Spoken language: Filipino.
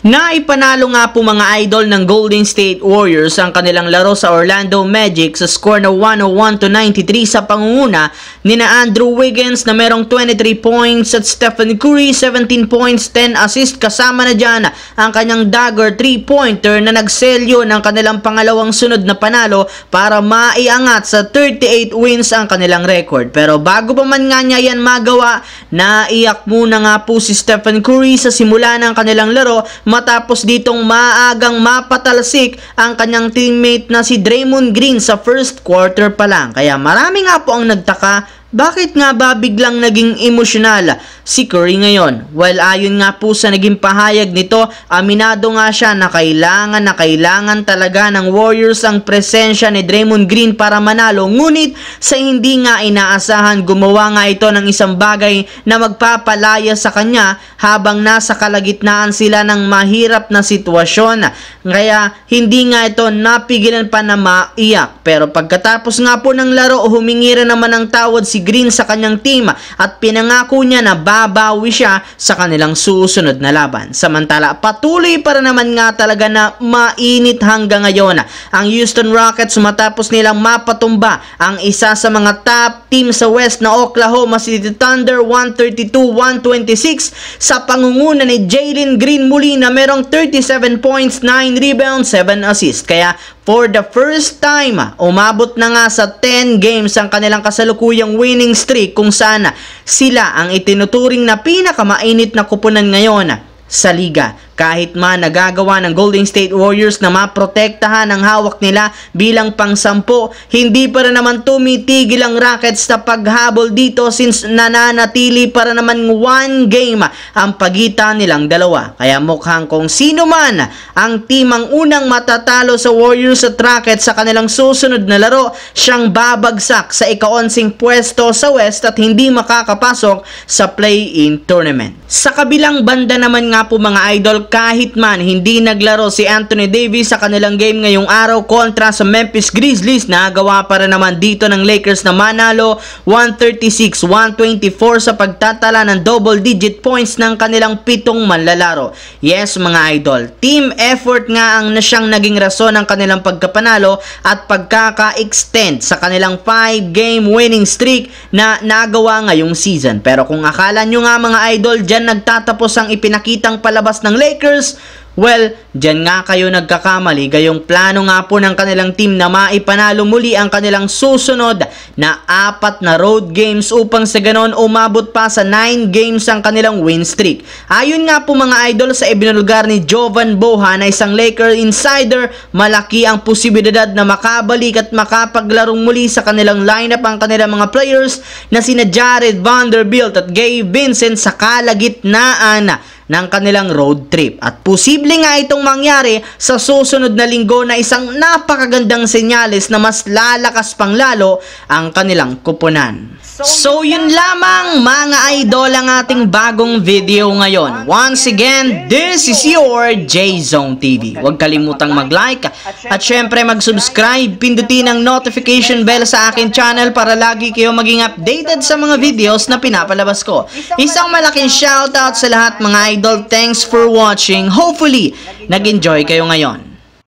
na ipanalo nga po mga idol ng Golden State Warriors ang kanilang laro sa Orlando Magic sa score na 101 to 93 sa pangunguna ni na Andrew Wiggins na merong 23 points at Stephen Curry 17 points, 10 assist kasama na dyan ang kanyang dagger 3-pointer na nagselyo ng kanilang pangalawang sunod na panalo para maiangat sa 38 wins ang kanilang record. Pero bago pa man nga niya yan magawa, naiyak muna nga po si Stephen Curry sa simula ng kanilang laro matapos ditong maagang mapatalsik ang kanyang teammate na si Draymond Green sa first quarter pa lang. Kaya marami nga po ang nagtaka bakit nga ba biglang naging emosyonal si Curry ngayon? Well, ayon nga po sa naging pahayag nito, aminado nga siya na kailangan na kailangan talaga ng Warriors ang presensya ni Draymond Green para manalo. Ngunit sa hindi nga inaasahan, gumawa nga ito ng isang bagay na magpapalaya sa kanya habang nasa kalagitnaan sila ng mahirap na sitwasyon. Kaya hindi nga ito napigilan pa na maiyak. Pero pagkatapos nga po ng laro, humingi rin naman ng tawad si Green sa kanyang team at pinangako niya na babawi siya sa kanilang susunod na laban. Samantala, patuloy para naman nga talaga na mainit hanggang ngayon ang Houston Rockets matapos nilang mapatumba ang isa sa mga top team sa West na Oklahoma City Thunder 132-126 sa pangunguna ni Jalen Green muli na merong 37 points, 9 rebounds, 7 assists. Kaya For the first time, ah, umabot na nga sa 10 games ang kanilang kasalukuyang winning streak kung sana sila ang itinuturing na pinakamainit na kupunan ngayon ah, sa liga. Kahit man nagagawa ng Golden State Warriors na maprotektahan ang hawak nila bilang pangsampo, hindi pa rin naman tumitigil ang Rockets sa paghabol dito since nananatili para naman one game ang pagitan nilang dalawa. Kaya mukhang kung sino man ang timang unang matatalo sa Warriors at Rockets sa kanilang susunod na laro, siyang babagsak sa ikaonsing pwesto sa West at hindi makakapasok sa play-in tournament. Sa kabilang banda naman nga po mga idol, kahit man hindi naglaro si Anthony Davis sa kanilang game ngayong araw kontra sa Memphis Grizzlies na gawa para naman dito ng Lakers na manalo 136-124 sa pagtatala ng double digit points ng kanilang pitong manlalaro. Yes mga idol, team effort nga ang na siyang naging rason ng kanilang pagkapanalo at pagkaka-extend sa kanilang 5 game winning streak na nagawa ngayong season. Pero kung akala nyo nga mga idol, dyan nagtatapos ang ipinakitang palabas ng Lakers Lakers? Well, dyan nga kayo nagkakamali gayong plano nga po ng kanilang team na maipanalo muli ang kanilang susunod na apat na road games upang sa ganon umabot pa sa 9 games ang kanilang win streak. Ayun nga po mga idol sa ibinulgar ni Jovan Boha na isang Laker insider, malaki ang posibilidad na makabalik at makapaglarong muli sa kanilang lineup ang kanilang mga players na sina Jared Vanderbilt at Gabe Vincent sa kalagitnaan ng kanilang road trip. At posible nga itong mangyari sa susunod na linggo na isang napakagandang senyales na mas lalakas pang lalo ang kanilang kuponan. So yun lamang mga idol ang ating bagong video ngayon. Once again, this is your J-Zone TV. Huwag kalimutang mag-like at syempre mag-subscribe. Pindutin ang notification bell sa akin channel para lagi kayo maging updated sa mga videos na pinapalabas ko. Isang malaking shoutout sa lahat mga idol. Thanks for watching. Hopefully, nag-enjoy kayo ngayon.